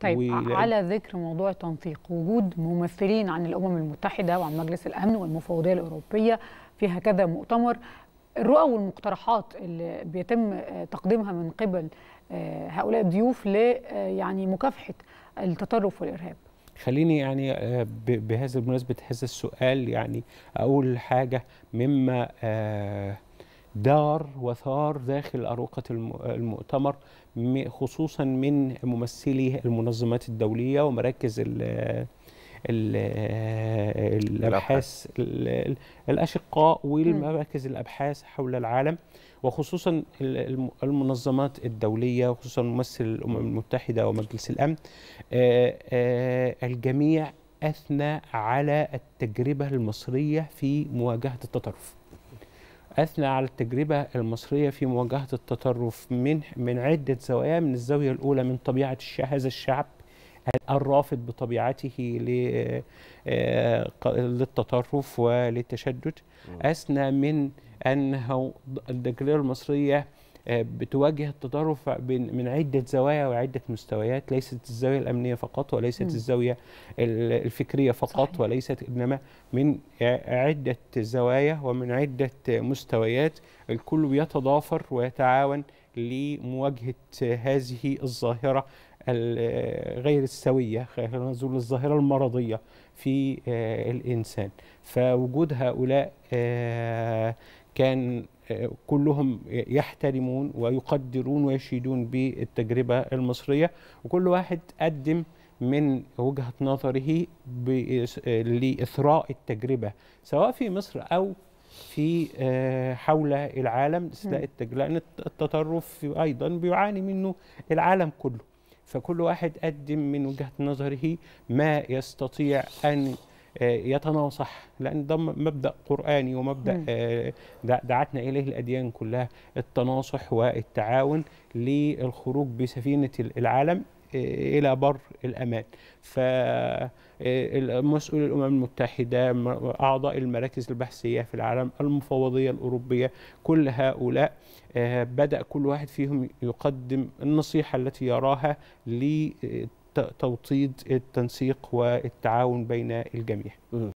طيب ولأ... على ذكر موضوع التنسيق وجود ممثلين عن الامم المتحده وعن مجلس الامن والمفوضيه الاوروبيه في هكذا مؤتمر الرؤى والمقترحات اللي بيتم آه، تقديمها من قبل آه، هؤلاء الضيوف ل آه، يعني مكافحه التطرف والارهاب خليني يعني بهذا بمناسبه هذا السؤال يعني اقول حاجه مما دار وثار داخل أروقة المؤتمر خصوصا من ممثلي المنظمات الدولية ومراكز الـ الابحاث الاشقاء والمراكز الابحاث حول العالم وخصوصا المنظمات الدوليه وخصوصا ممثل الامم المتحده ومجلس الامن آه، آه، الجميع اثنى على التجربه المصريه في مواجهه التطرف اثنى على التجربه المصريه في مواجهه التطرف من من عده زوايا من الزاويه الاولى من طبيعه هذا الشعب الرافض بطبيعته آه، للتطرف وللتشدد اثنى من انه التجربه المصريه آه، بتواجه التطرف من عده زوايا وعده مستويات ليست الزاويه الامنيه فقط وليست م. الزاويه الفكريه فقط صحيح. وليست انما من عده زوايا ومن عده مستويات الكل بيتضافر ويتعاون لمواجهه هذه الظاهره الغير السويه خلينا نقول الظاهره المرضيه في آه، الانسان فوجود هؤلاء آه، كان كلهم يحترمون ويقدرون ويشيدون بالتجربة المصرية وكل واحد قدم من وجهة نظره لإثراء التجربة سواء في مصر أو في آه، حول العالم لأن التطرف أيضا بيعاني منه العالم كله فكل واحد قدم من وجهة نظره ما يستطيع أن آه، يتناصح لان ده مبدا قراني ومبدا آه، دعتنا اليه الاديان كلها التناصح والتعاون للخروج بسفينه العالم آه، الى بر الامان فمسؤول الامم المتحده اعضاء المراكز البحثيه في العالم المفوضيه الاوروبيه كل هؤلاء بدا كل واحد فيهم يقدم النصيحه التي يراها ل توطيد التنسيق والتعاون بين الجميع